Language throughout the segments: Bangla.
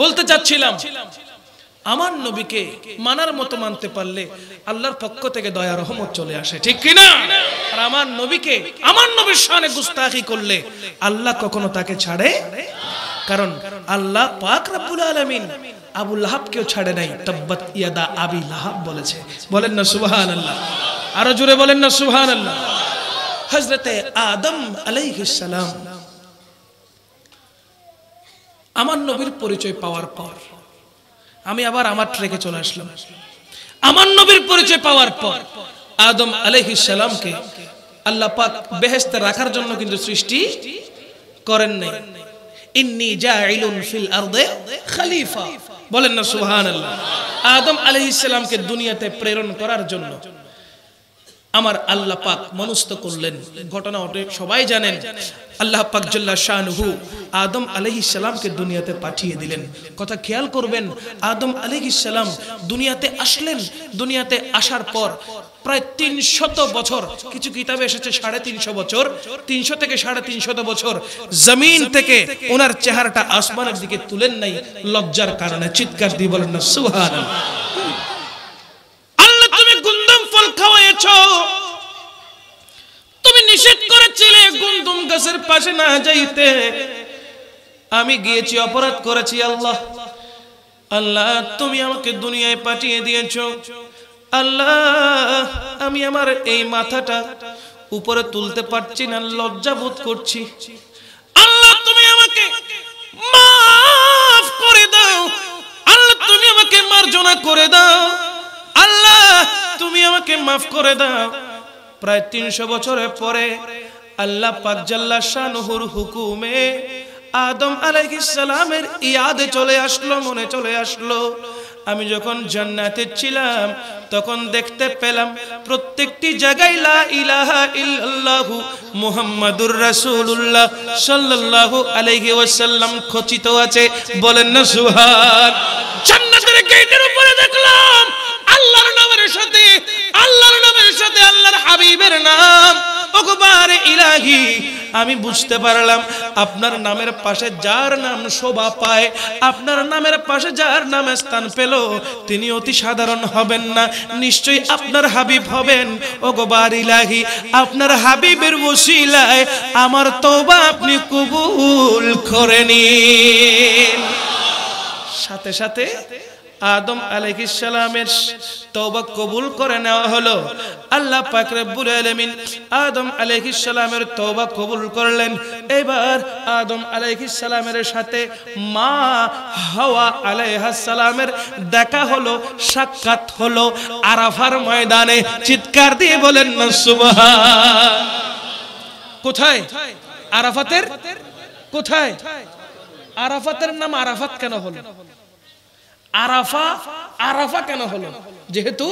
বলতে চাচ্ছিলাম আমার নবীকে মানার মতো মানতে পারলে আল্লাহর পক্ষ থেকে দয়া রহমত চলে আসে ঠিক কিনা আর আমার নবীকে আমার নবীর সামনে গুস্তাখি করলে আল্লাহ কখনো তাকে ছাড়ে কারণ আল্লাহ পাক রাব্বুল আলামিন আবু লাহাব লাহাবকেও ছাড়ে নাই তব্বত ইয়াদা আবি লাহাব বলেছে বলেন না সুবহানাল্লাহ আরো জোরে বলেন না সুবহানাল্লাহ হযরতে আদম আলাইহিস সালাম আমার নবীর পরিচয় পাওয়ার পর আমি আবার আমার ট্রেকে চলে আসলাম আমার নবীর পরিচয় পাওয়ার পর আদম ইসালামকে আল্লাহ পাক বেহেস্তে রাখার জন্য কিন্তু সৃষ্টি করেন নাই ইন্নি জাইলুন ফিল আরদে খলিফা বলেন না সুবহানাল্লাহ আদম আলাইহিস সালামকে দুনিয়াতে প্রেরণ করার জন্য আমার আল্লাহ পাক মনস্থ করলেন ঘটনা ওটে সবাই জানেন আল্লাহ পাক জল্লা শাহনহু আদম আলহ ইসালামকে দুনিয়াতে পাঠিয়ে দিলেন কথা খেয়াল করবেন আদম আলহ ইসালাম দুনিয়াতে আসলেন দুনিয়াতে আসার পর প্রায় তিনশত বছর কিছু কিতাবে এসেছে সাড়ে তিনশো বছর তিনশো থেকে সাড়ে তিনশত বছর জমিন থেকে ওনার চেহারাটা আসমানের দিকে তুলেন নাই লজ্জার কারণে চিৎকার দিয়ে বলেন না সুহান করেছ তুমি নিষেধ করেছিলে গুন্দুম গাছের পাশে না যাইতে আমি গিয়েছি অপরাধ করেছি আল্লাহ আল্লাহ তুমি আমাকে দুনিয়ায় পাঠিয়ে দিয়েছ আল্লাহ আমি আমার এই মাথাটা উপরে তুলতে পারছি না লজ্জা বোধ করছি আল্লাহ তুমি আমাকে মাফ করে দাও আল্লাহ তুমি আমাকে মার্জনা করে দাও তুমি আমাকে মাফ করে দাও প্রায় তিনশো বছরের পরে আল্লাহ পাকজাল্লা হুকুমে আদম আলাইসালামের ইয়াদে চলে আসলো মনে চলে আসলো আমি যখন জান্নাতে ছিলাম তখন দেখতে পেলাম প্রত্যেকটি জায়গায় সাল্লাল্লাহু খচিত আছে বলেন না দেখলাম আল্লাহর নামের সাথে আল্লাহর হাবিবের নাম অকবার ইলাহি আমি বুঝতে পারলাম আপনার নামের পাশে যার নাম শোভা পায় আপনার নামের পাশে যার নামে স্থান পেল তিনি অতি সাধারণ হবেন না নিশ্চয়ই আপনার হাবিব হবেন অগবার ইলাহি আপনার হাবিবের ওসিলায় আমার তওবা আপনি কবুল করে সাথে সাথে আদম আলাইহিসসালামের তওবা কবুল করে নেওয়া হলো আল্লাহ পাক রব্বুল আলামিন আদম আলাইহিসসালামের তওবা কবুল করলেন এবার আদম আলাইহিসসালামের সাথে মা হাওয়া আলাইহাসসালামের দেখা হলো সাক্ষাৎ হলো আরাফার ময়দানে চিৎকার দিয়ে বলেন না সুবহান কোথায় আরাফাতের কোথায় আরাফাতের নাম আরাফাত কেন হলো আরাফা আরাফা কেন হলো যেহেতু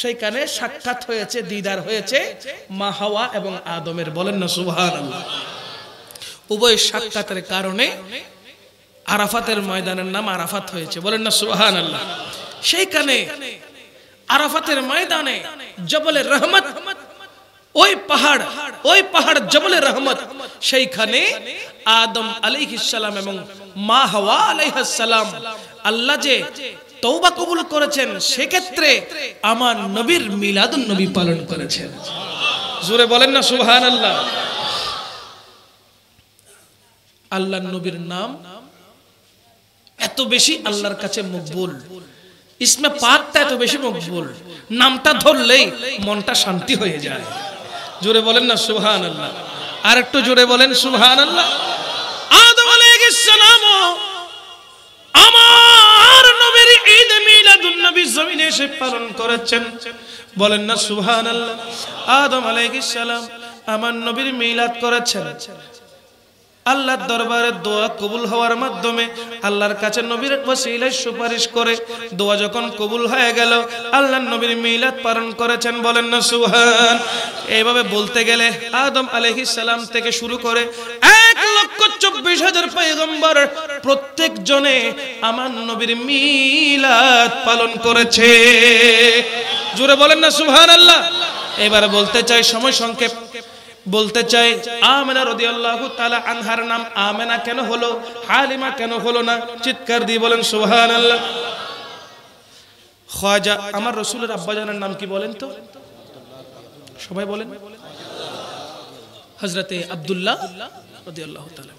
সেইখানে সাক্ষাৎ হয়েছে দিদার হয়েছে মাহাওয়া এবং আদমের বলেন না সুবাহান উভয় সাক্ষাতের কারণে আরাফাতের ময়দানের নাম আরাফাত হয়েছে বলেন না সুহান আল্লাহ সেইখানে আরাফাতের ময়দানে জবলে রহমত ওই পাহাড় ওই পাহাড় জবলে রহমত সেইখানে আদম আলাইহিসাল্লাম এবং মা হাওয়া আলাইহাসাল্লাম আল্লাহ যে তৌবা কবুল করেছেন সেক্ষেত্রে আমার নবীর মিলাদুন নবী পালন করেছেন জোরে বলেন না সুবহান আল্লাহ আল্লাহ নবীর নাম এত বেশি আল্লাহর কাছে মকবুল ইসমে পাকটা এত বেশি মকবুল নামটা ধরলেই মনটা শান্তি হয়ে যায় জোরে বলেন না সুহান আল্লাহ আর একটু জোরে বলেন সুহান আল্লাহ আদম আমার নবীর পালন করেছেন বলেন না আদম আমার নবীর মিলাদ করেছেন আল্লাহর দরবারে দোয়া কবুল হওয়ার মাধ্যমে আল্লাহর কাছে নবীর ওসিলায় সুপারিশ করে দোয়া যখন কবুল হয়ে গেল আল্লাহর নবীর মিলাদ পালন করেছেন বলেন না সুহান এইভাবে বলতে গেলে আদম আলাইহিস সালাম থেকে শুরু করে এক লক্ষ চব্বিশ হাজার পয়গম্বর প্রত্যেক জনে আমার নবীর মিলাদ পালন করেছে জোরে বলেন না সুহান আল্লাহ এবার বলতে চাই সময় সংক্ষেপ বলতে চাই আমেনা রদি আল্লাহ তালা আনহার নাম আমেনা কেন হলো হালিমা কেন হলো না চিৎকার দিয়ে বলেন সোহান আল্লাহ খোয়াজা আমার রসুলের আব্বাজানের নাম কি বলেন তো সবাই বলেন হজরতে আবদুল্লাহ রদি আল্লাহ তালা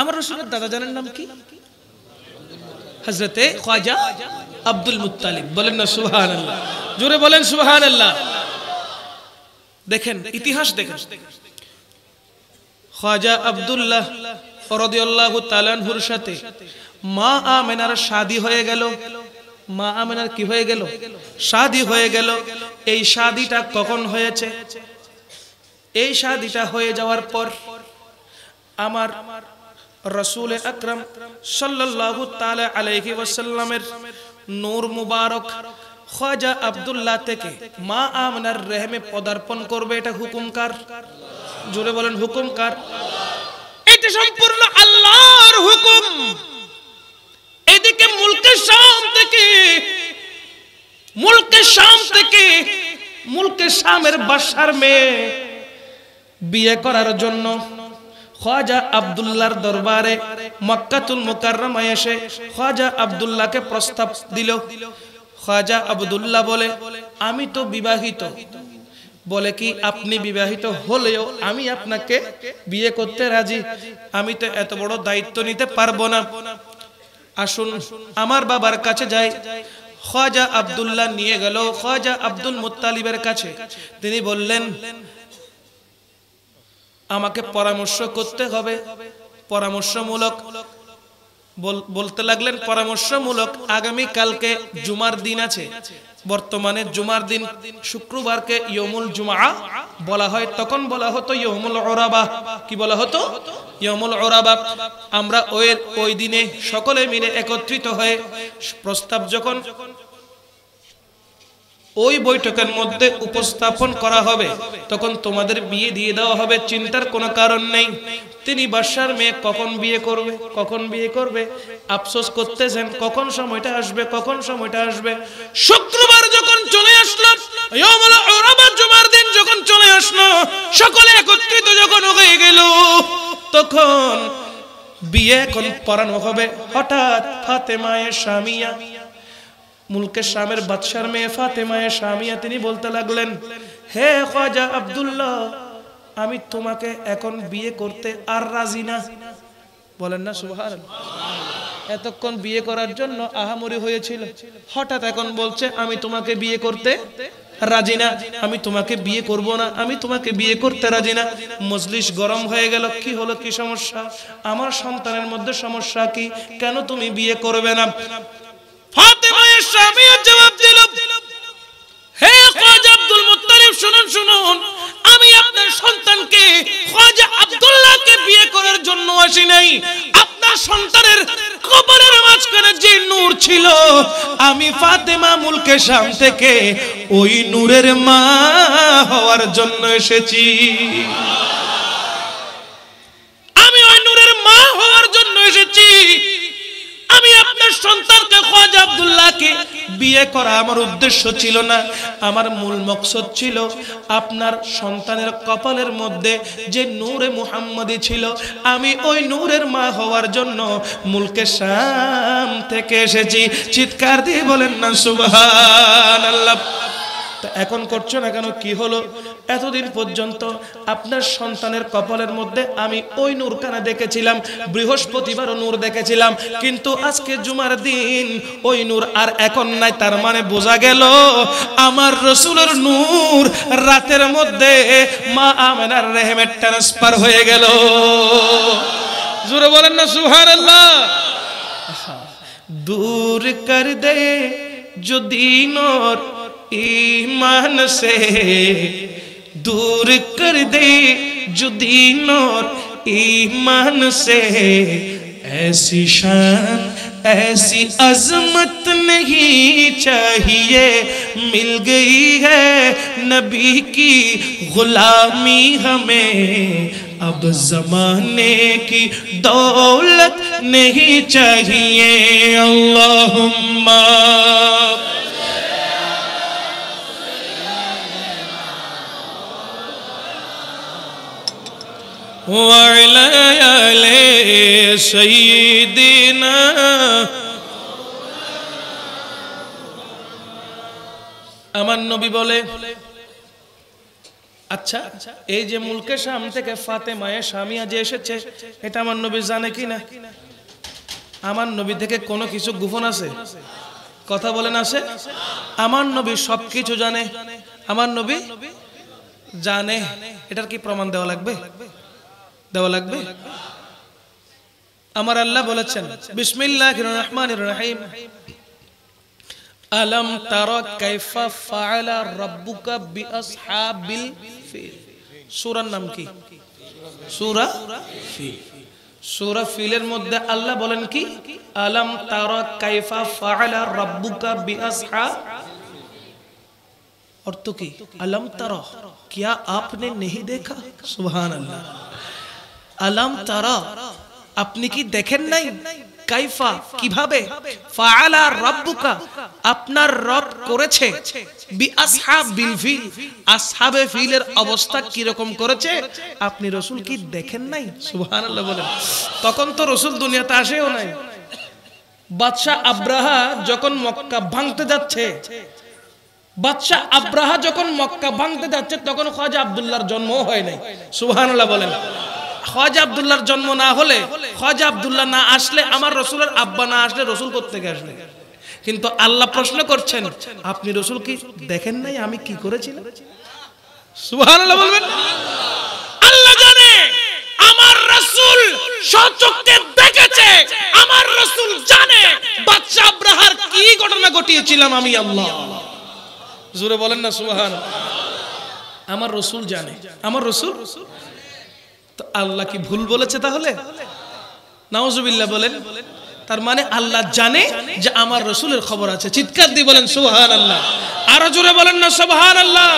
আমার রসুলের দাদাজানের নাম কি হজরতে খাজা আব্দুল মুতালিব বলেন না সুহান আল্লাহ জোরে বলেন সুহান আল্লাহ দেখেন ইতিহাস দেখেন খাজা আবদুল্লাহ ফরদিয়াল্লাহ তালানহুর সাথে মা আমেনার শাদি হয়ে গেল মা আমেনার কি হয়ে গেল শাদি হয়ে গেল এই শাদিটা কখন হয়েছে এই শাদিটা হয়ে যাওয়ার পর আমার রসুল আকরম সাল্লাহ তালা আলহি ওয়াসাল্লামের নূর মুবারক খাজা আবদুল্লাহ থেকে মা আমনার রেহমে পদার্পণ করবে এটা হুকুমকার জুড়ে বলেন হুকুমকার এটা সম্পূর্ণ আল্লাহর হুকুম এদিকে মুলকের শাম থেকে মুলকের শাম থেকে মুলকের শামের বাসার মেয়ে বিয়ে করার জন্য খাজা আবদুল্লাহর দরবারে মক্কাতুল মুকাররমায় এসে খাজা আবদুল্লাহকে প্রস্তাব দিল খাজা আবদুল্লাহ বলে আমি তো বিবাহিত বলে কি আপনি বিবাহিত হলেও আমি আপনাকে বিয়ে করতে রাজি আমি তো এত বড় দায়িত্ব নিতে পারবো না আসুন আমার বাবার কাছে যাই খাজা আবদুল্লাহ নিয়ে গেল খাজা আব্দুল মুতালিবের কাছে তিনি বললেন আমাকে পরামর্শ করতে হবে পরামর্শমূলক বলতে লাগলেন পরামর্শমূলক আগামী কালকে জুমার দিন আছে বর্তমানে জুমার দিন শুক্রবারকে ইয়মুল জুমা বলা হয় তখন বলা হতো ইয়মুল ওরাবা কি বলা হতো ইয়মুল ওরাবা আমরা ওই ওই দিনে সকলে মিলে একত্রিত হয়ে প্রস্তাব যখন ওই বৈঠকের মধ্যে উপস্থাপন করা হবে তখন তোমাদের বিয়ে দিয়ে দেওয়া হবে চিন্তার কোনো কারণ নেই তিনি বাসার মেয়ে কখন বিয়ে করবে কখন বিয়ে করবে আফসোস করতেছেন কখন সময়টা আসবে কখন সময়টা আসবে শুক্রবার যখন চলে আসলো জুমার দিন যখন চলে আসলো সকলে একত্রিত যখন হয়ে গেল তখন বিয়ে এখন পড়ানো হবে হঠাৎ ফাতে মায়ের স্বামী মুলকের শামের বাদশার মেয়ে ফাতেমায়ের স্বামিয়া তিনি বলতে লাগলেন হে খাজা আবদুল্লাহ আমি তোমাকে এখন বিয়ে করতে আর রাজি না বলেন না সুহার এতক্ষণ বিয়ে করার জন্য আহামরি হয়েছিল হঠাৎ এখন বলছে আমি তোমাকে বিয়ে করতে রাজি না আমি তোমাকে বিয়ে করব না আমি তোমাকে বিয়ে করতে রাজি না মজলিস গরম হয়ে গেল কি হলো কি সমস্যা আমার সন্তানের মধ্যে সমস্যা কি কেন তুমি বিয়ে করবে না ফাতেমায়ের স্বামীও আমি আপনার সন্তানকে খাজা আব্দুল্লাহকে বিয়ে করার জন্য আসি নাই আপনার সন্তানের কবরের মাঝখানে যে নূর ছিল আমি ফাতেমা মুলকে শাম থেকে ওই নূরের মা হওয়ার জন্য এসেছি আবদুল্লাহকে বিয়ে করা আমার উদ্দেশ্য ছিল না আমার মূল মকসদ ছিল আপনার সন্তানের কপালের মধ্যে যে নূরে মুহাম্মদি ছিল আমি ওই নূরের মা হওয়ার জন্য মুলকে শাম থেকে এসেছি চিৎকার দিয়ে বলেন না সুবহান আল্লাহ এখন করছো না কেন কি হলো এতদিন পর্যন্ত আপনার সন্তানের কপালের মধ্যে আমি ওই নূরখানা দেখেছিলাম বৃহস্পতিবারও নূর দেখেছিলাম কিন্তু আজকে জুমার দিন ওই নূর আর এখন নাই তার মানে বোঝা গেল আমার রসুলের নূর রাতের মধ্যে মা আমার রেহেমের ট্রান্সফার হয়ে গেল জোরে বলেন না সুহান আল্লাহ দূর কর দে যদি নর ইমান সে دور کر دے جو دین اور ایمان سے ایسی شان ایسی عظمت نہیں چاہیے مل گئی ہے نبی کی غلامی ہمیں اب زمانے کی دولت نہیں چاہیے اللہم وعلى آل আমার নবী বলে আচ্ছা এই যে মুলকে শাম থেকে ফাতে মায়ের স্বামী আজ এসেছে এটা আমার নবী জানে কি না আমার নবী থেকে কোনো কিছু গোপন আছে কথা বলেন আছে আমার নবী সব কিছু জানে আমার নবী জানে এটার কি প্রমাণ দেওয়া লাগবে দেওয়া লাগবে আমার আল্লাহ বলেছেন বিসমিল্লাহ রহমান আলম তার কাইফা ফাআলা রাব্বুকা বিআসহাবিল ফিল নাম কি ফিল ফিলের মধ্যে আল্লাহ বলেন কি আলম তার কাইফা অর্থ কি আলম তার আপনি নেহি দেখা সুহান আল্লাহ আলাম তারা আপনি কি দেখেন নাই কাইফা কিভাবে ফাআলা রাব্বুকা আপনার রব করেছে বি আসহাবিল ফিল আসহাবে ফিলের অবস্থা কি রকম করেছে আপনি রাসূল কি দেখেন নাই সুবহানাল্লাহ বলেন তখন তো রাসূল দুনিয়াতে আসেও নাই বাদশা আব্রাহা যখন মক্কা ভাঙতে যাচ্ছে বাদশা আব্রাহা যখন মক্কা ভাঙতে যাচ্ছে তখন খাজা আব্দুল্লাহর জন্ম হয় নাই সুবহানাল্লাহ বলেন খাজা আব্দুল্লাহর জন্ম না হলে খাজা আব্দুল্লাহ না আসলে আমার রসুলের আব্বা না আসলে রসুল করতে আসলে কিন্তু আল্লাহ প্রশ্ন করছেন আপনি রসুল কি দেখেন নাই আমি কি করেছিলাম জানে ঘটনা ঘটিয়েছিলাম আমি জোরে বলেন না আমার রসুল জানে আমার রসুল তো আল্লাহ কি ভুল বলেছে তাহলে নাওজুবিল্লাহ বলেন তার মানে আল্লাহ জানে যে আমার রসুলের খবর আছে চিৎকার দিয়ে বলেন সোহান আল্লাহ আরো জোরে বলেন না সোহান আল্লাহ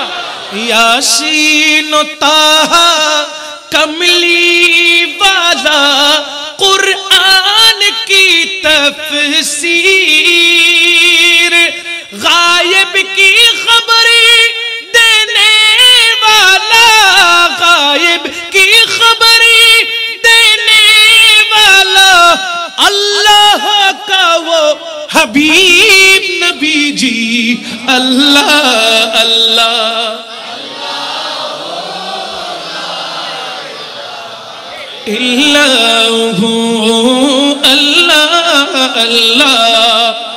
কমলি বালা কুরআন কি তফসির গায়েব কি খবর اللہ غائب کی خبریں دینے والا اللہ کا وہ حبیب نبی جی اللہ اللہ اللہ اللہ اللہ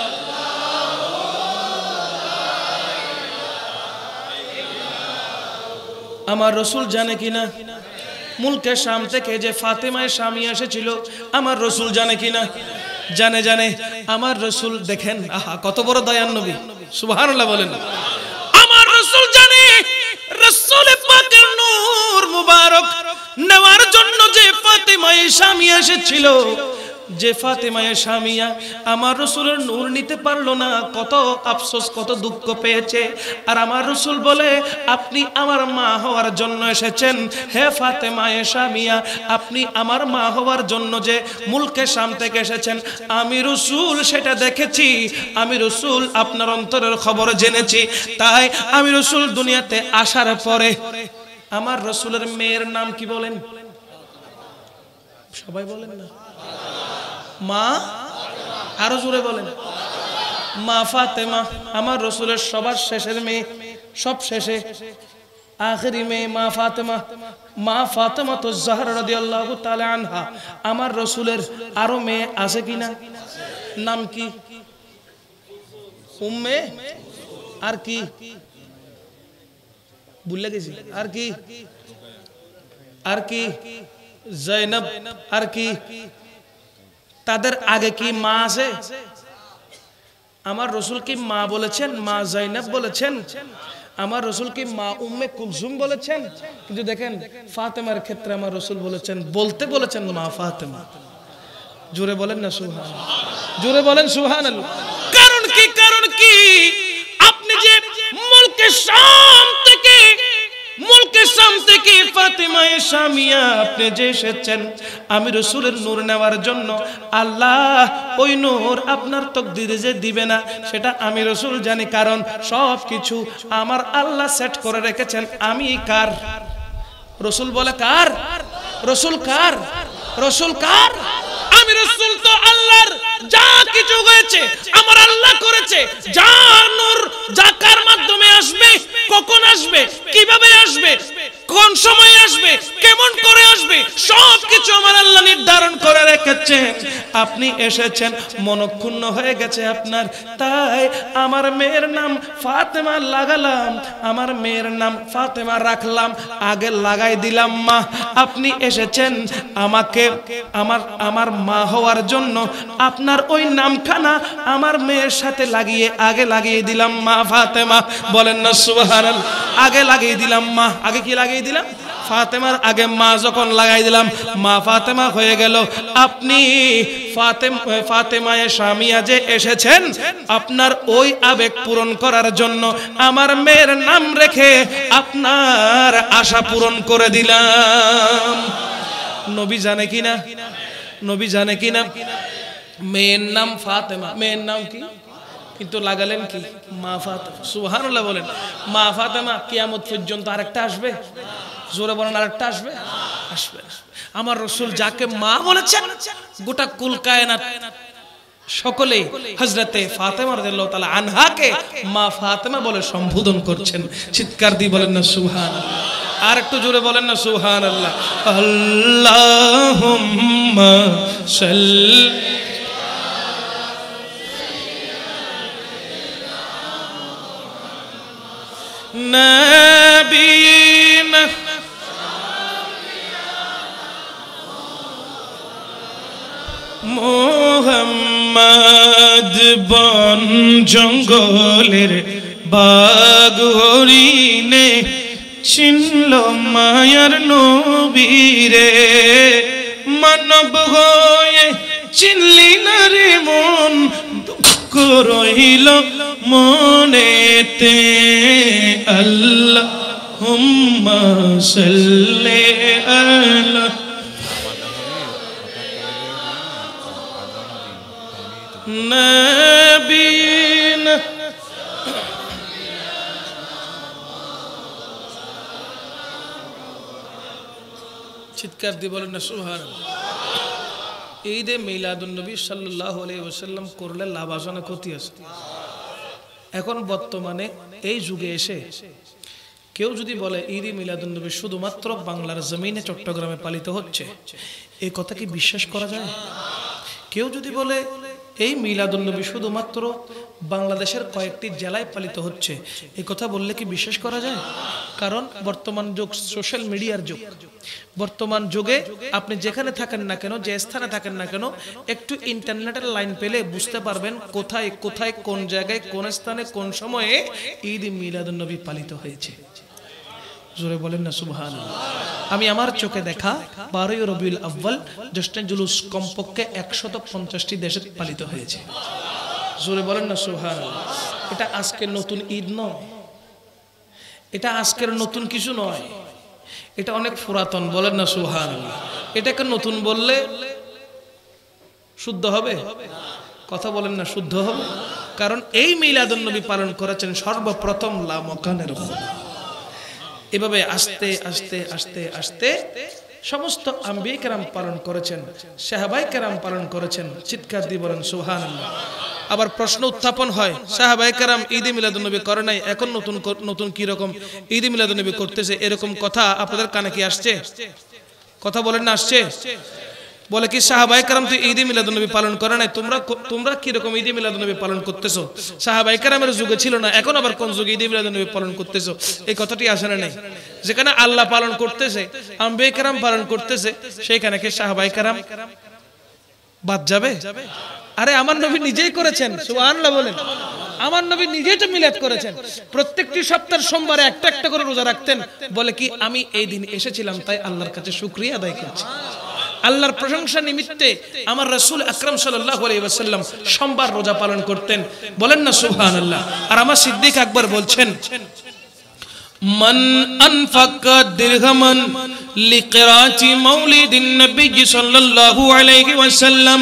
আমার রসুল জানে কিনা মুলকে শাম থেকে যে ফাতেমায় স্বামী এসেছিল আমার রসুল জানে কিনা জানে জানে আমার রসুল দেখেন আহা কত বড় দয়ান নবী সুবহানাল্লাহ বলেন আমার রসুল জানে নূর মুবারক নেওয়ার জন্য যে ফাতেমায় স্বামী এসেছিল যে ফাতেমায় স্বামীয়া আমার রসুলের নূর নিতে পারলো না কত আফসোস কত দুঃখ পেয়েছে আর আমার রসুল বলে আপনি আমার মা হওয়ার জন্য এসেছেন হে ফাতেমায় স্বামীয়া আপনি আমার মা হওয়ার জন্য যে মুলকে সাম থেকে এসেছেন আমি রসুল সেটা দেখেছি আমি রসুল আপনার অন্তরের খবর জেনেছি তাই আমি রসুল দুনিয়াতে আসার পরে আমার রসুলের মেয়ের নাম কি বলেন সবাই বলেন না মা আরো জোরে বলেন মা ফাতেমা আমার রসুলের সবার শেষের মেয়ে সব শেষে আখেরি মেয়ে মা ফাতেমা মা ফাতেমা তো আনহা আমার রসুলের আরো মেয়ে আছে কিনা নাম কি উম্মে আর কি ভুলে গেছি আর কি আর কি জৈনব আর কি তাদের আগে কি মা আছে আমার রসুল কি মা বলেছেন মা জাইনাব বলেছেন আমার রসুল কি মা উম্মে কুলসুম বলেছেন কিন্তু দেখেন ফাতেমার ক্ষেত্রে আমার রসুল বলেছেন বলতে বলেছেন মা ফাতেমা জুড়ে বলেন না সুহান জুড়ে বলেন সুহান কারণ কি কারণ কি আপনি যে মুলকে শাম কেসাম আপনি যে এসেছেন আমি রসুলের নূর নেওয়ার জন্য আল্লাহ ওই নূর আপনার তকদিরে যে দিবে না সেটা আমি রসুল জানি কারণ সব আমার আল্লাহ সেট করে রেখেছেন আমি কার রসুল বলে কার রসুল কার রসুল কার রাসূল তো আল্লাহর যা কিছু হয়েছে আমার আল্লাহ করেছে যা নূর যা কার মাধ্যমে আসবে কখন আসবে কিভাবে আসবে কোন সময় আসবে কেমন করে আসবে সব কিছু আমার আল্লাহ নির্ধারণ করে রেখেছেন আপনি এসেছেন মনক্ষুণ্ণ হয়ে গেছে আপনার তাই আমার মেয়ের নাম ফাতেমা লাগালাম আমার মেয়ের নাম ফাতেমা রাখলাম আগে লাগাই দিলাম মা আপনি এসেছেন আমাকে আমার আমার মা হওয়ার জন্য আপনার ওই নামখানা আমার মেয়ের সাথে লাগিয়ে আগে লাগিয়ে দিলাম মা ফাতেমা বলেন না সুহার আগে লাগিয়ে দিলাম মা আগে কি লাগিয়ে দিলাম ফাতেমার আগে মা যখন লাগাই দিলাম মা ফাতেমা হয়ে গেল আপনি ফাতেমায় স্বামীয়া যে এসেছেন আপনার ওই আবেগ পূরণ করার জন্য আমার মেয়ের নাম রেখে আপনার আশা পূরণ করে দিলাম নবী জানে কিনা নবী জানে কি না মেয়ের নাম ফাতেমা মেয়ের নাম কি কিন্তু লাগালেন কি মা ফাতেমা সুহানুল্লাহ বলেন মা ফাতেমা কিয়ামত পর্যন্ত আরেকটা আসবে জোরে বলেন আরেকটা আসবে আসবে আমার রসুল যাকে মা বলেছেন গোটা কুলকায়নাত সকলে হজরতে ফাতেমা রাদিয়াল্লাহু তাআলা আনহাকে মা ফাতেমা বলে সম্বোধন করছেন চিৎকার দিয়ে বলেন না সুহান আর একটু জোরে বলেন না সুহান আল্লাহ আল্লাহ মোহাম্মদ বন জঙ্গলের বাগ হরিণে চিনল মায়ার নবীরে মানব হয়ে চিনলি না রে মন দুঃখ রহিল মনেতে আল্লাহ হুম্মা সাল্লে আলা না চিৎকার দিয়ে বলেন না সুহার ঈদে মিলাদুলনবী সাল্লাহ আলি করলে লাভ আসনে ক্ষতি আছে এখন বর্তমানে এই যুগে এসে কেউ যদি বলে ঈদ মিলাদুলনবী শুধুমাত্র বাংলার জমিনে চট্টগ্রামে পালিত হচ্ছে এই কথা কি বিশ্বাস করা যায় কেউ যদি বলে এই মিলাদুল্নবী শুধুমাত্র বাংলাদেশের কয়েকটি জেলায় পালিত হচ্ছে এই কথা বললে কি বিশ্বাস করা যায় কারণ বর্তমান যুগ সোশ্যাল মিডিয়ার যুগ বর্তমান যুগে আপনি যেখানে থাকেন না কেন যে স্থানে থাকেন না কেন একটু ইন্টারনেটের লাইন পেলে বুঝতে পারবেন কোথায় কোথায় কোন জায়গায় কোন স্থানে কোন সময়ে ঈদ মিলাদুল্নবী পালিত হয়েছে জোরে বলেন না সুবহান আমি আমার চোখে দেখা বারোই রবিউল আব্বাল জ্যেষ্ঠ জুলুস কমপক্ষে একশত পঞ্চাশটি দেশে পালিত হয়েছে জোরে বলেন না সুবহান এটা আজকের নতুন ঈদ নয় এটা আজকের নতুন কিছু নয় এটা অনেক পুরাতন বলেন না সুহান এটাকে নতুন বললে শুদ্ধ হবে কথা বলেন না শুদ্ধ হবে কারণ এই মিলাদুন্নবী পালন করেছেন সর্বপ্রথম লামকানের খোদা এভাবে আস্তে আস্তে আস্তে আস্তে সমস্ত আম্বিক রাম পালন করেছেন সাহাবাই কেরাম পালন করেছেন চিৎকার দিয়ে বলেন সুহান আবার প্রশ্ন উত্থাপন হয় সাহাবাই কেরাম ঈদে মিলাদুলনবী করে নাই এখন নতুন নতুন কি রকম ঈদে করতেছে এরকম কথা আপনাদের কানে কি আসছে কথা বলেন না আসছে বলে কি সাহাবাই কারাম তুই মিলাদ নবী পালন করে নাই তোমরা তোমরা কিরকম ঈদ মিলাদ নবী পালন করতেছো সাহাবাই কারামের যুগে ছিল না এখন আবার কোন যুগে ঈদ মিলাদ নবী পালন করতেছো এই কথাটি আসলে নাই যেখানে আল্লাহ পালন করতেছে আম্বে কারাম পালন করতেছে সেইখানে কি সাহাবাই কারাম বাদ যাবে আরে আমার নবী নিজেই করেছেন সুবহানাল্লাহ বলেন আমার নবী নিজেই তো মিলাদ করেছেন প্রত্যেকটি সপ্তাহের সোমবারে একটা একটা করে রোজা রাখতেন বলে কি আমি এই দিন এসেছিলাম তাই আল্লাহর কাছে শুকরিয়া আদায় করছি আল্লাহর প্রশংসা নিমিত্তে আমার রসুল আকরম সাল্লাম সোমবার রোজা পালন করতেন বলেন না সুহান আল্লাহ আর আমার সিদ্দিক আকবর বলছেন من انفق درهما لقراءة مولد النبي صلى الله عليه وسلم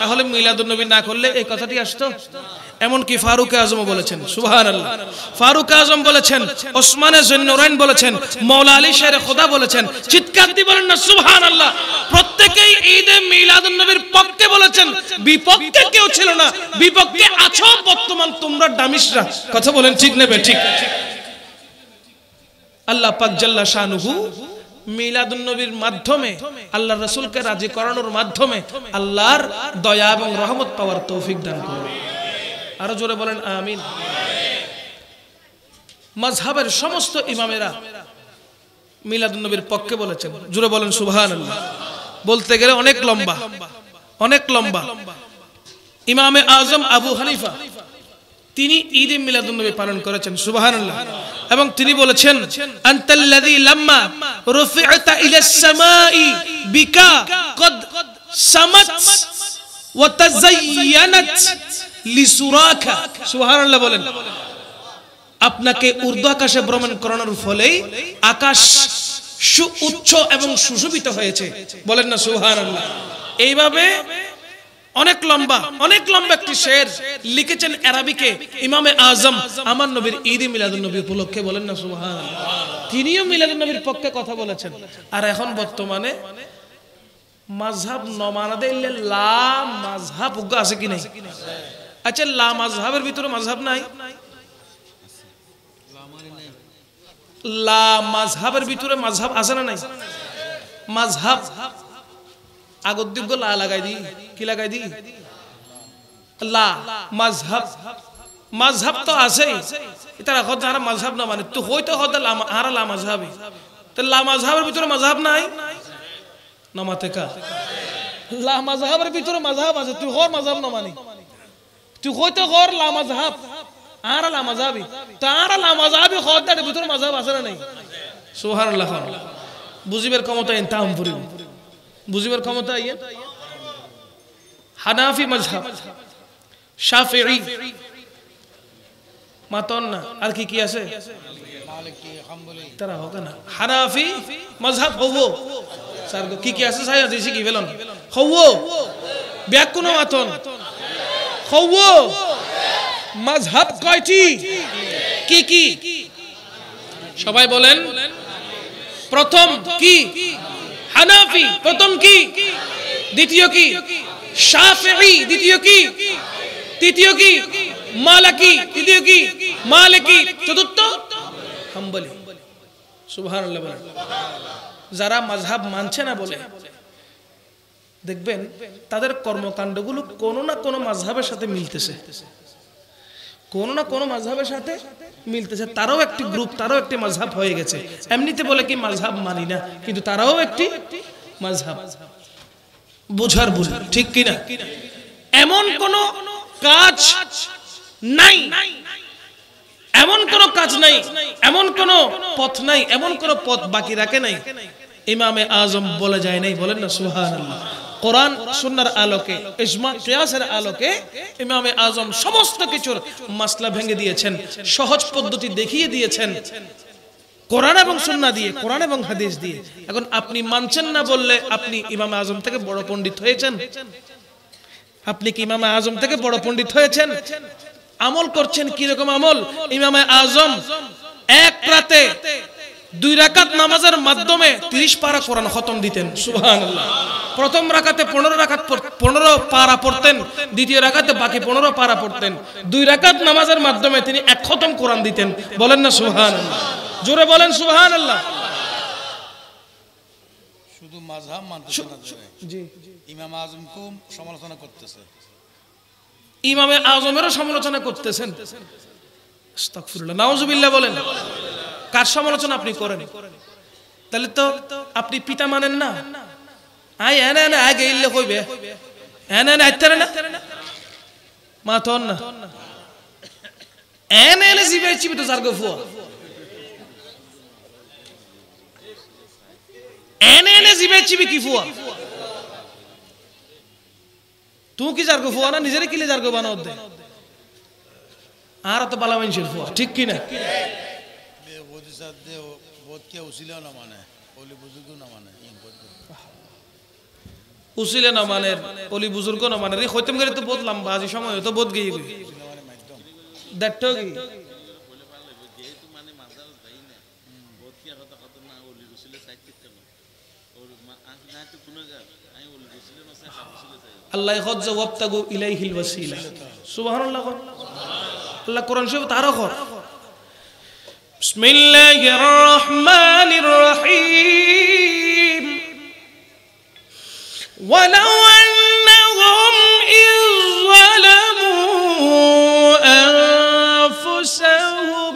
তাহলে মিলাদুলনবী না করলে এই কথাটি আসতো এমনকি ফারুক আজম বলেছেন সুহান আল্লাহ ফারুক আজম বলেছেন ওসমানের জন্য জৈনুরাইন বলেছেন মৌলা আলী শের খোদা বলেছেন চিৎকার দি বলেন না সুহান আল্লাহ প্রত্যেকেই ঈদে মিলাদুলনবীর পক্ষে বলেছেন বিপক্ষে কেউ ছিল না বিপক্ষে আছো বর্তমান তোমরা ডামিসরা কথা বলেন ঠিক নেবে ঠিক আল্লাহ পাক জাল্লা শানুহু মিলাদুন্নবীর মাধ্যমে আল্লাহ রসুলকে রাজি করানোর মাধ্যমে আল্লাহর দয়া এবং রহমত পাওয়ার তৌফিক দান করবে আরো জোরে বলেন আমিন মাঝহাবের সমস্ত ইমামেরা মিলাদুন্নবীর পক্ষে বলেছেন জুড়ে বলেন সুভান বলতে গেলে অনেক লম্বা অনেক লম্বা ইমামে আজম আবু হানিফা তিনি ঈদ মিলাদুন্নবী পালন করেছেন সুবহানাল্লাহ এবং তিনি বলেছেন লাম্মা রুফিআতা বিকা কদ সামাত ওয়া তাযায়্যানাত লিসুরাকা বলেন আপনাকে ঊর্ধ্ব আকাশে ভ্রমণ করানোর ফলেই আকাশ সুউচ্চ এবং সুশোভিত হয়েছে বলেন না সুবহানাল্লাহ এইভাবে অনেক লম্বা অনেক লম্বা একটি শের লিখেছেন আরাবিকে ইমামে আজম আমার নবীর ঈদ মিলাদুল নবী উপলক্ষে বলেন না সুবহান তিনিও মিলাদুল নবীর পক্ষে কথা বলেছেন আর এখন বর্তমানে মাঝহাব নমানা দিলে লা মাঝহাব উগ্র আছে কি নাই আচ্ছা লা মাঝহাবের ভিতরে মাঝহাব নাই লা মাঝহাবের ভিতরে মাঝহাব আছে না নাই মাঝহাব আগর দিক লা লাগাই দি কি লাগাই দি লা মাঝহাব মাঝহাব তো আছে এটা হত যারা মাঝহাব না মানে তো হইতো হদ আর লা মাঝহাবি তো লা মাঝহাবের ভিতরে মাঝহাব নাই নমাতে কা লা মাঝহাবের ভিতরে মাঝহাব আছে তুই হর মাঝহাব না মানে তুই হইতো হর লা মাঝহাব আর লা মাঝহাবি তো আর লা মাঝহাবি হদ দাঁড়ে ভিতরে মাঝহাব আছে না নাই সুবহানাল্লাহ বুঝিবের ক্ষমতা ইনতাম ফুরিবে বুঝিবার ক্ষমতা আইয়া হানাফি মজহাব শাফিঈ মাতন না আর কি কি আছে তারা হবে না হানাফি মজহাব হবো স্যার কি কি আছে সাইয়া দিছি কি বেলন হবো ব্যাক কোনো মাতন হবো মজহাব কয়টি কি কি সবাই বলেন প্রথম কি হানাফি প্রথম কি দ্বিতীয় কি শাফি দ্বিতীয় কি তৃতীয় কি মালাকি তৃতীয় কি মালিকি চতুর্থ হাম্বলি যারা মাযহাব মানছে না বলে দেখবেন তাদের কর্মকাণ্ডগুলো কোনো না কোনো মাঝহাবের সাথে মিলতেছে কোনো না কোনো মাঝহের সাথে মিলতেছে তারাও একটি গ্রুপ তারাও একটি মাঝহাব হয়ে গেছে এমনিতে বলে কি মাঝহাব মানি না কিন্তু তারাও একটি মাঝহাব বোঝার বুঝ ঠিক কিনা এমন কোন কাজ নাই এমন কোন কাজ নাই এমন কোন পথ নাই এমন কোন পথ বাকি রাখে নাই ইমামে আজম বলে যায় নাই বলেন না সুহান আল্লাহ কোরআন সুন্নার আলোকে ইজমা কিয়াসের আলোকে ইমামে আজম সমস্ত কিছুর মাসলা ভেঙে দিয়েছেন সহজ পদ্ধতি দেখিয়ে দিয়েছেন কোরআন এবং সুন্না দিয়ে কোরআন এবং হাদিস দিয়ে এখন আপনি মানছেন না বললে আপনি ইমাম আজম থেকে বড় পণ্ডিত হয়েছেন আপনি কি ইমামে আজম থেকে বড় পণ্ডিত হয়েছেন আমল করছেন কিরকম আমল ইমামে আজম এক রাতে দুই রাকাত নামাজের মাধ্যমে তিরিশ পারা কোরআন খতম দিতেন সুহান প্রথম রাখাতে পনেরো রাখাত পনেরো পারা পড়তেন দ্বিতীয় রাখাতে বাকি পনেরো পারা পড়তেন দুই রাকাত নামাজের মাধ্যমে তিনি এক খতম কোরআন দিতেন বলেন না সুহান জোরে বলেন সুহান আল্লাহ শুধু মাঝহাব জি ইমাম সমালোচনা করতেছে ইমামে আজমেরও সমালোচনা করতেছেন আস্তাগফিরুল্লাহ নাউজুবিল্লাহ বলেন কার সমালোচনা আপনি করেন তাহলে তো আপনি পিতা মানেন না আই এন এন আগে ইল্লে কইবে এন এন আইতারে না মা তো না এন এন জিবে চিবে তো জারগো ফুয়া এন এন জিবে চিবে কি ফুয়া তুই কি জারগো ফুয়া না নিজেরে কিলে জারগো বানাও দে আর তো বালা মানুষের ফুয়া ঠিক কি না ঠিক ইজ্জত দে বোধকে উচিলেও না মানে, মানে অলি বুজুর্গও না মানে না মানে অলি বুজুর্গ না মানে রে হইতাম গেলে তো বোধ সময় বোধ গিয়ে আল্লাহ আল্লাহ কোরআন শিব তারও কর بسم الله الرحمن الرحيم ولو أنهم إذ ظلموا أنفسهم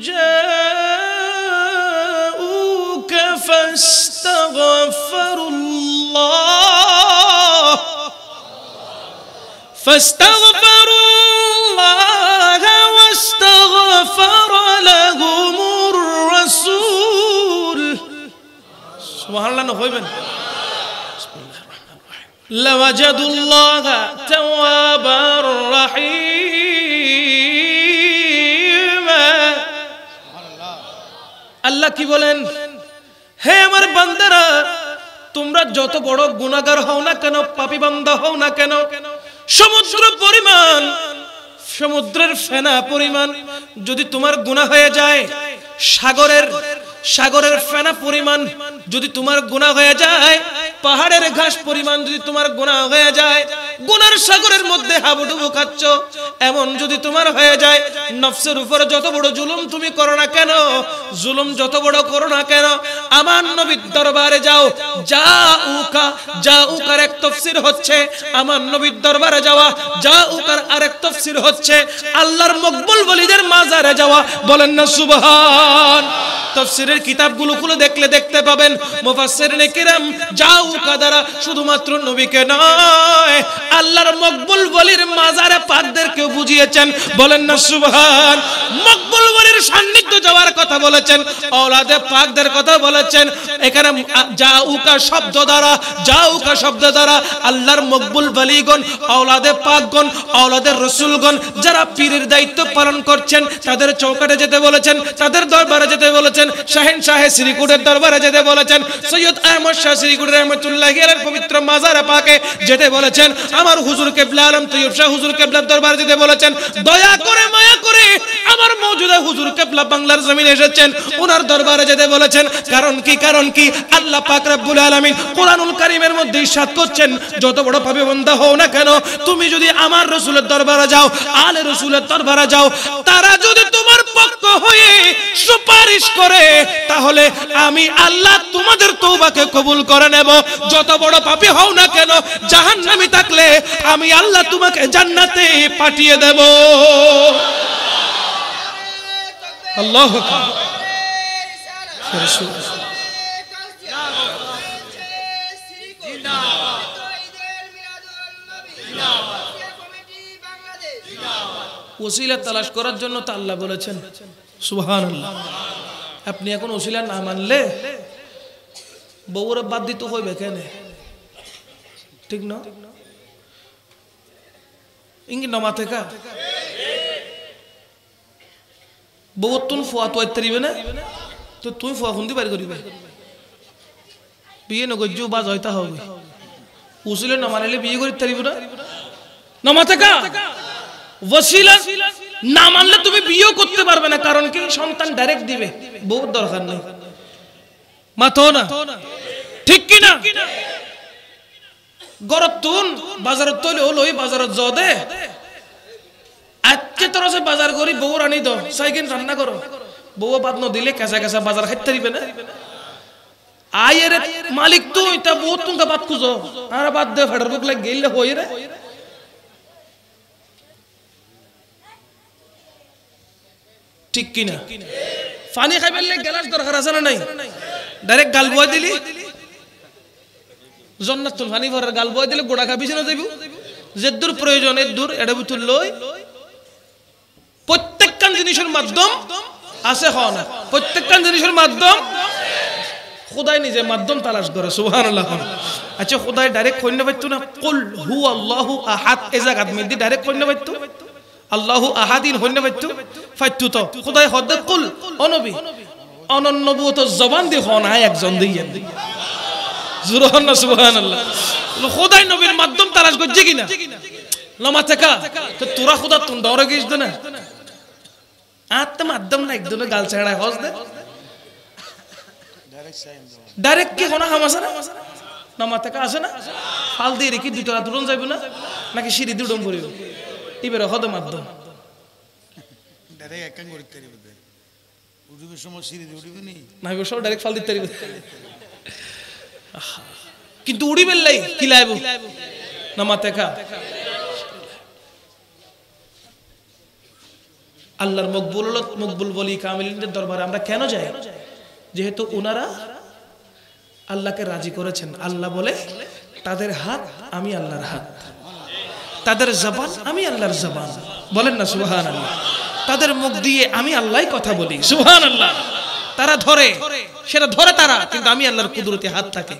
جاءوك فاستغفروا الله فاستغفروا الله فاستغفر لهم الرسول سبحان الله نخوي نخويبن لوجدوا الله توابا رحيما আল্লাহ কি বলেন হে আমার বান্দারা তোমরা যত বড় গুণাগার হও না কেন পাপি বান্দা হও না কেন সমুদ্র পরিমাণ সমুদ্রের ফেনা পরিমাণ যদি তোমার গুণা হয়ে যায় সাগরের সাগরের ফেনা পরিমাণ যদি তোমার গুণা হয়ে যায় পাহাড়ের ঘাস পরিমাণ যদি তোমার গুণা হয়ে যায় গুনার সাগরের মধ্যে হাবুডুবু খাচ্ছ এমন যদি তোমার হয়ে যায় নফসের উপর যত বড় জুলুম তুমি করো না কেন জুলুম যত বড় করো না কেন আমার নবীর দরবারে যাও যা উকা যা উকার এক তফসির হচ্ছে আমার নবীর দরবারে যাওয়া যা উকার আরেক তফসির হচ্ছে আল্লাহর মকবুল বলিদের মাজারে যাওয়া বলেন না সুবহান তফসিরের কিতাবগুলো খুলে দেখলে দেখতে পাবেন মুফাসসিরিনে কিরাম যাও কাদারা শুধুমাত্র নবীকে নয় আল্লাহর মকবুল ওয়ালির মাজারে পাদদেরকেও বুঝিয়েছেন বলেন না সুবহান মকবুল ওয়ালির সান্নিধ্য যাওয়ার কথা বলেছেন আওলাদে পাকদের কথা বলেছেন এখানে যাউকা শব্দ দ্বারা যাউকা শব্দ দ্বারা আল্লাহর মকবুল ওয়ালিগণ আওলাদে পাকগণ আওলাদে রাসূলগণ যারা পীরের দায়িত্ব পালন করছেন তাদের চৌকাটে যেতে বলেছেন তাদের দরবারে যেতে বলেছেন বলেছেন শাহেন শাহে শ্রীকুটের দরবারে যেতে বলেছেন সৈয়দ আহমদ শাহ শ্রীকুট রহমতুল্লাহ গেলের পবিত্র মাজার পাকে যেতে বলেছেন আমার হুজুর কেবলা আলম তৈয়ব শাহ হুজুর কেবলার দরবারে যেতে বলেছেন দয়া করে মায়া করে আমার মৌজুদা হুজুর কেবলা বাংলার জমিনে এসেছেন ওনার দরবারে যেতে বলেছেন কারণ কি কারণ কি আল্লাহ পাক রব্বুল আলমিন কোরআনুল কারীমের মধ্যে ইরশাদ করছেন যত বড় পাবে বন্ধা হও না কেন তুমি যদি আমার রসুলের দরবারে যাও আলে রসুলের দরবারে যাও তারা যদি তোমার পক্ষ হয়ে সুপারিশ করে করে তাহলে আমি আল্লাহ তোমাদের তৌবাকে কবুল করে নেব যত বড় পাপি হও না কেন জাহান্নামী থাকলে আমি আল্লাহ তোমাকে জান্নাতে পাঠিয়ে দেব আল্লাহ ওসিলা তালাশ করার জন্য তো আল্লাহ বলেছেন সুহান আল্লাহ আপনি এখন ওসিলা না মানলে বউরে বাদ দিতে হইবে কেন ঠিক না ইঙ্গি নমা থেকে বউর তুন ফোয়া তো আইতারিবে না তো তুই ফোয়া খুন্দি বাড়ি করিবে বিয়ে নগজ্য বা জয়তা হবে উসিলে নমানিলে বিয়ে করিতে পারিব না নমা থেকে ওসিলা না মানলে তুমি বিয়েও করতে পারবে না কারণ কি সন্তান ডাইরেক্ট দিবে বউ দরকার নেই মাথো না ঠিক কি না গরত তুন বাজারত বাজারত জ দে আজকে তোর বাজার করি বউ রানি সাইকেল রান্না করো বউ বাদ দিলে কেঁচা কেঁচা বাজার খাইতে দিবে না আয়ের মালিক তুই তা বহুত তুমি বাদ খুঁজো আর বাদ দে ফেডার বুক লাগে গেলে রে ঠিক কিনা পানি খাই লাগে গেলাস দরকার আছে না নাই ডাইরেক্ট গাল বয় দিলি জন্নাতুল পানি ভরার গাল বয় দিলে গোড়া খাবি না যাইব যে দূর প্রয়োজন এর দূর এটা বুতুল লই প্রত্যেকখান জিনিসের মাধ্যম আছে হয় না প্রত্যেকখান জিনিসের মাধ্যম খোদাই নিজে মাধ্যম তালাশ করে সুহান আল্লাহ আচ্ছা খোদাই ডাইরেক্ট কন্যা পাইতো না কুল হু আল্লাহু আহাদ এ জায়গা মেদি ডাইরেক্ট কন্যা পাইতো আল্লাহু আহাদিন হইনে ফাইতু ফাইতু তো খোদায় হদে কুল অনন নবুয়ত জবান দি হন হনায় একজন দিয়ে জুরহন না সুবহানাল্লাহ খোদাই নবীর মাধ্যম তালাশ করছে কিনা লমা থাকা তো তোরা খোদা তুন দরে গিস না আত্ম মাধ্যম না একদম গাল ছেড়ায় হস দে ডাইরেক্ট কি হনা হামাসারা নমা নামা আছে না ফাল দিয়ে রেখে দুটো রাত উড়ন যাইব না নাকি সিঁড়ি দুডম করিব এবার হদ মাধ্যম কিন্তু উড়িবেন লাই কি লাইব না মাতেকা আল্লাহর মকবুল মকবুল বলি কামিলিনদের দরবারে আমরা কেন যাই যেহেতু ওনারা আল্লাহকে রাজি করেছেন আল্লাহ বলে তাদের হাত আমি আল্লাহর হাত তাদের জবান আমি আল্লাহর জবান বলেন না সুহান আল্লাহ তাদের মুখ দিয়ে আমি আল্লাহ কথা বলি সুহান আল্লাহ তারা ধরে সেটা ধরে তারা কিন্তু আমি আল্লাহর কুদরতে হাত থাকে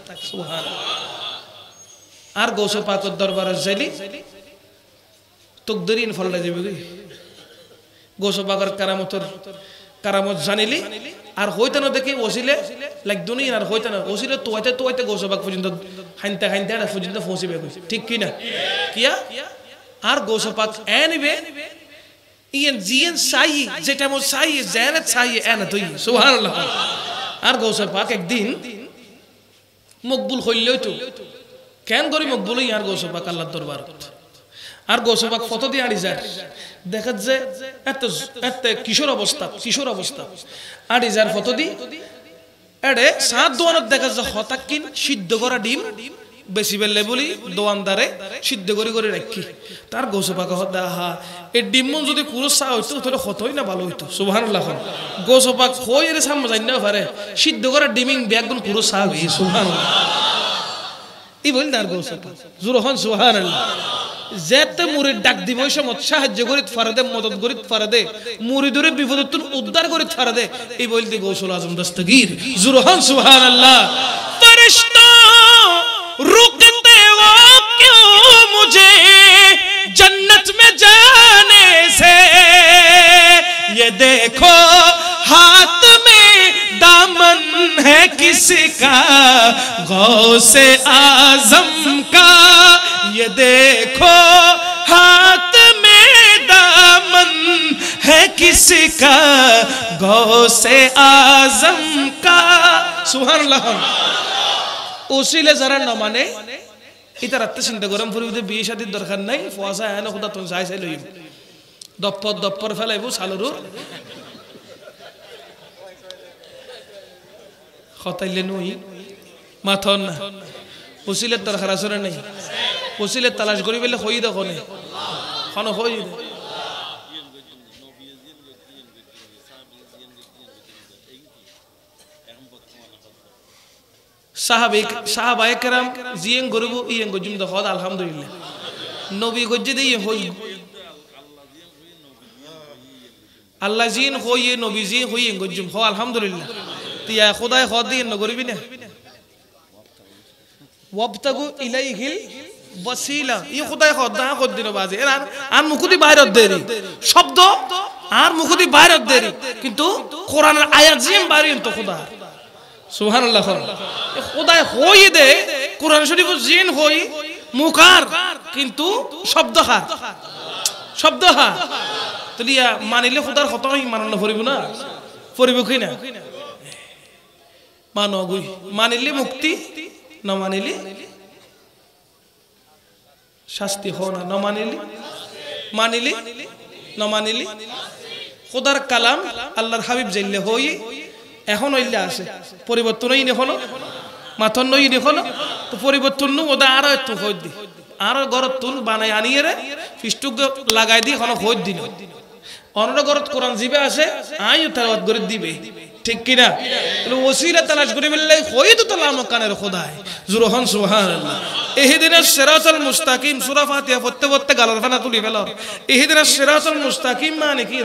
আর গৌসে পাকর দরবার তোক তকদরিন ফলটা যাবে গৌসে পাকর কারামতর কারামত জানিলি আর হইতানো দেখি ওসিলে লাইক দুনিয়া আর হইতানো ওসিলে তোয়াইতে তোয়াইতে গৌসে পাক পর্যন্ত হাইনতে খাইনতে আর পর্যন্ত কইছে ঠিক কি না কিয়া আর গোসপাত এনবে ইয়েন জিয়েন সাই যেটা মো সাই জেনাত সাই এন তুই সুবহানাল্লাহ আর গৌসপাক একদিন মকবুল হইলই তো কেন করি মকবুল আর গৌসপাক আল্লাহর দরবার আর গোসপাক কত দিয়ে আড়ি যায় দেখা যে এত এত কিশোর অবস্থা কিশোর অবস্থা আড়ি যার কত দি এডে সাত দোয়ানত দেখা যায় হতাকিন সিদ্ধ করা ডিম বেশি বেলে বলি দোয়ান দারে সিদ্ধ করে করে রাখি তার গোসে পাকা হতা হা এই ডিমন যদি কুরো সা হইতো তাহলে হতই না ভালো হইতো সুবহানাল্লাহ খান গোসে পাক হই এর সামনে যাই না পারে সিদ্ধ করা ডিমিং ব্যাগুন পুরো চা হই সুবহানাল্লাহ এই বলি তার গোসে পাক জোর হন সুবহানাল্লাহ যেতে মুড়ির ডাক দিব ওই সময় সাহায্য করিত ফারাদে মদত করিত ফারাদে মুড়ি ধরে বিপদত্তর উদ্ধার করিত ফারাদে এই বলতে গৌসুল আজম দস্তগীর জুরহান সুহান আল্লাহ ফেরেশতা রুকতে হো কিউ মুঝে जन्नत में जाने से ये देखो हाथ में दामन है किसका गौ से आजम का ये देखो हाथ में दामन है किसका गौ से आजम का सुहान ওসিলে যারা না মানে এটা রাত্রে চিন্তা করেন ফুরিতে বিয়ে শাদির দরকার নাই ফসা হ্যাঁ খোদা তুমি চাই চাই লইব দপ্পর দপ্পর ফেলাইব সালুরু খতাইলে নই মাথন না ওসিলের দরকার আসরে নাই ফসিলের তালাশ করি বলে হই দেখো নে হই সাহাবিক সাহাবায়ে কেরাম গরিব ইয়েং গজুম দহ আলহামদুলিল্লাহ নবী গজ্জে দিয়ে হই আল্লাহ জিন হইয়ে নবী জি হইয়ে গজ্জুম হ আলহামদুলিল্লাহ তিয়া খোদায় হ বসিলা ই কোথায় হদ্দা খদ দিন বাজে আর আর মুখুদি বাইরত দেরি শব্দ আর মুখুদি বাইরত দেরি কিন্তু কোরআনের আয়াত জিম বাড়িয়েন তো খোদা সুবহানাল্লাহ খোদায় হই দে কোরআন শরীফ জিন হই মুখার কিন্তু শব্দ হার শব্দ হার তলিয়া মানিলে খোদার কত মানলে ফরিব না ফরিব কি না মানো মানিলে মুক্তি না মানিলে শাস্তি হো না নমানিলি মানিলি নমানিলি খোদার কালাম আল্লাহর হাবিব জেললে হই এখন ওইলে আছে পরিবর্তন নে হলো মাথন নই নে তো পরিবর্তন নু ওদের আরো একটু হই দি আরো গরত তুল বানাই আনিয়ে রে ফিস্টুক লাগাই দি হলো হই দিন অন্য গরত কোরআন জিবে আছে আই তার ওয়াত করে দিবে ঠিক কিনা ওসিরা তালাশ করে মিললে হই তো তালাম কানের খোদায় জুরহন সুবহানাল্লাহ এহিদিনের সেরাতল মুস্তাকিম সুরা ফাতিয়া পড়তে পড়তে গালার ফানা তুলি ফেল এহিদিনের সেরাতল মুস্তাকিম মানে কি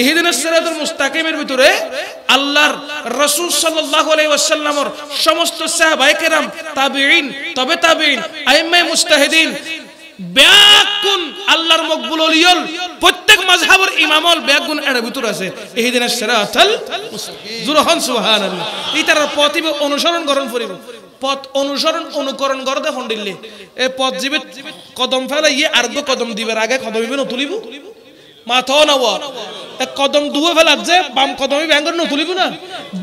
এহিদিনের সেরাতল মুস্তাকিমের ভিতরে আল্লাহর রাসূল সাল্লাল্লাহু সমস্ত তবে মুস্তাহিদিন ব্যাকুন আল্লাহর মকবুল অলিয়ল প্রত্যেক মাযহাবের ইমামল ব্যাকুন এর ভিতর আছে এই দিনের সেরা আতল জুরহন সুবহানাল্লাহ এই তার পথিবে অনুসরণ গ্রহণ করিব পথ অনুসরণ অনুকরণ করতে ফোন দিল্লি এ পথ জীবিত কদম ফেলে ইয়ে আর দু কদম দিবের আগে কদম ইবে নতুলিব মাথাও না এক কদম দুয়ে ফেলার যে বাম কদমই ব্যাঙ্গর না তুলিব না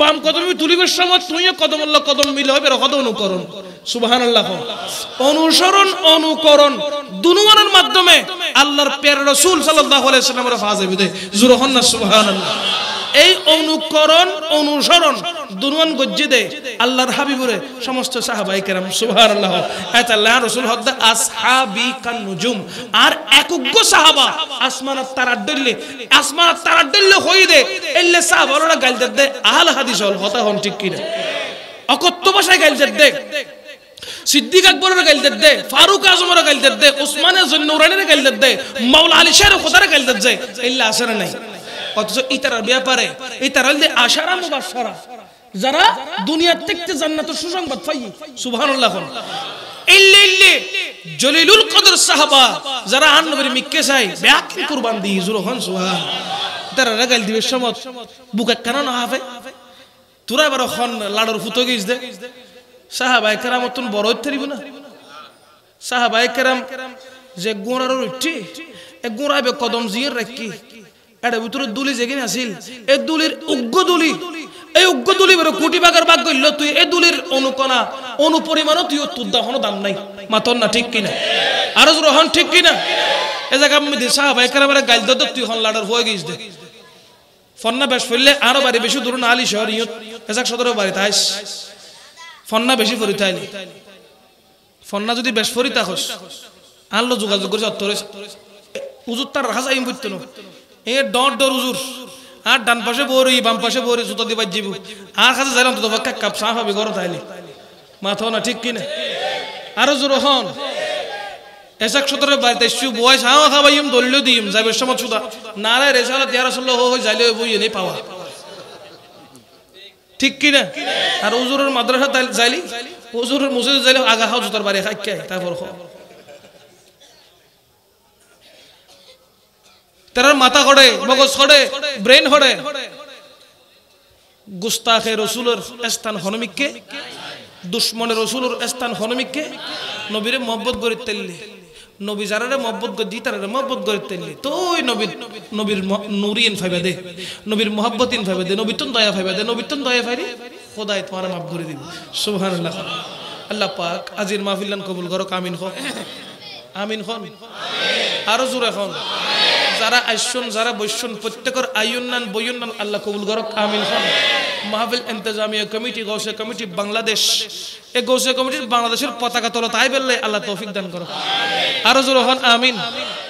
বাম কদমই তুলিবের সময় তুইও কদম আল্লাহ কদম মিলে হবে রহদ অনুকরণ সুবাহান অনুসরণ অনুকরণ দুনুমানের মাধ্যমে আল্লাহর পের রসুল সাল্লাহ আলাইসালামের ফাজ হবে জুরহন্না সুবাহান আল্লাহ এই অনুকরণ অনুসরণ দুনুয়ান গজ্জিদে আল্লাহর হাবিবুরে সমস্ত সাহাবাই কেরাম সুহার আচ্ছা, আল্লাহ আল্লাহ রসুল হদ্দা আসহাবি কানুজুম আর একজ্ঞ সাহাবা আসমানার তারা ডললে আসমানার তারা ডললে হই দে এলে সাহাবারা গাইল দে আহাল হাদিস হল হতা হন ঠিক কিনা অকথ্য ভাষায় গাইল দে সিদ্দিক আকবরের গাইল দে ফারুক আজমের গাইল দে উসমানের জন্য গাইল দে মাওলা আলী শের খোদার গাইল দে এল্লে আসরে নাই অথচ ইতারার ব্যাপারে ইতারা হলে আশারা মুবাসারা যারা দুনিয়ার থেকে জান্নাতের সুসংবাদ পাই সুবহানাল্লাহ ইল্লি ইল্লি জলিলুল কদর সাহাবা যারা আন নবীর মিক্কে চাই ব্যাকিন কুরবান দি হুজুর হন সুবহান তারা রাগাল দিবে সমত বুকে কেন না হবে তোরা এবার হন লাড়র ফুতো গিস দে সাহাবাই কেরাম অতন বড় হইতে দিব না সাহাবাই কেরাম যে গোড়ার উঠি এ গোড়াবে কদম জিয়ে রাখি এটার ভিতরে দুলি যেখানে আসিল এই দুলির উগ্র দুলি এই উগ্র দুলি বেরো কোটি বাগার বাগ গইল তুই এই দুলির অনুকণা অনুপরিমাণও তুই তুদ্দাহনও দাম নাই মাতন না ঠিক কিনা আর রহন ঠিক কিনা এ জায়গা আমি দিশা ভাই একেবারে গাইল দত তুই হন লাডার হয়ে গেছ দে ফন্না বেশ ফেললে আরো বাড়ি বেশি ধরুন আলী শহর ইয়ত এজাক সদর বাড়ি তাইস ফন্না বেশি ফরি তাইনি ফন্না যদি বেশ ফরি তাকস আনলো যোগাযোগ করেছে অত্তরেছে উজুত তার রাখা যায় বুঝতো না এ ডর ডর উজুর আর ডান পাশে বৌরি বাম পাশে বৌরি জুতো দিবার জীব আর কাছে যাইলাম তো কাপ সাফ হবে গরম তাইলে না ঠিক কিনা আরো জোর হন এসাক বাড়িতে বয়স দলিল দিম যাবে সময় সুদা না রেসালা তেয়ারা সল্লো হো যাইলে বই এনে পাওয়া ঠিক কিনা আর উজুরের মাদ্রাসা যাইলি উজুরের মুসিদ যাইলে আগা হাও জুতার বাড়ি খাই তারপর খাওয়া তেরার মাথা ঘড়ে মগজ ঘড়ে ব্রেন ঘড়ে গুস্তাখে রসুলের স্থান হনমিককে দুশ্মনের রসুলের স্থান হনমিককে নবীরে মহব্বত করে তেললে নবী যারারে মহব্বত করে দি তারারে মহব্বত করে তেললে তোই নবীর নবীর নুরিয়েন ফাইবা দে নবীর ইন ফাইবা দে নবীতন দয়া ফাইবা দে নবীতন দয়া ফাইরি খোদায় তোমার মাফ করে দিব সুবহানাল্লাহ আল্লাহ পাক আজির মাহফিল্লান কবুল করো কামিন খন আমিন খন আরো জোরে খন আমিন যারা আসুন যারা বৈশুন প্রত্যেকের আয়ুন্নান বৈউন্নান আল্লাহ কবুল গরক আমিন খান মাহবিল ইন্তজামিয়া কমিটি গৌসে কমিটি বাংলাদেশ এই গৌসে কমিটি বাংলাদেশের পতাকা তোলা তাই আল্লাহ তৌফিক দান করো আরো জোর হন আমিন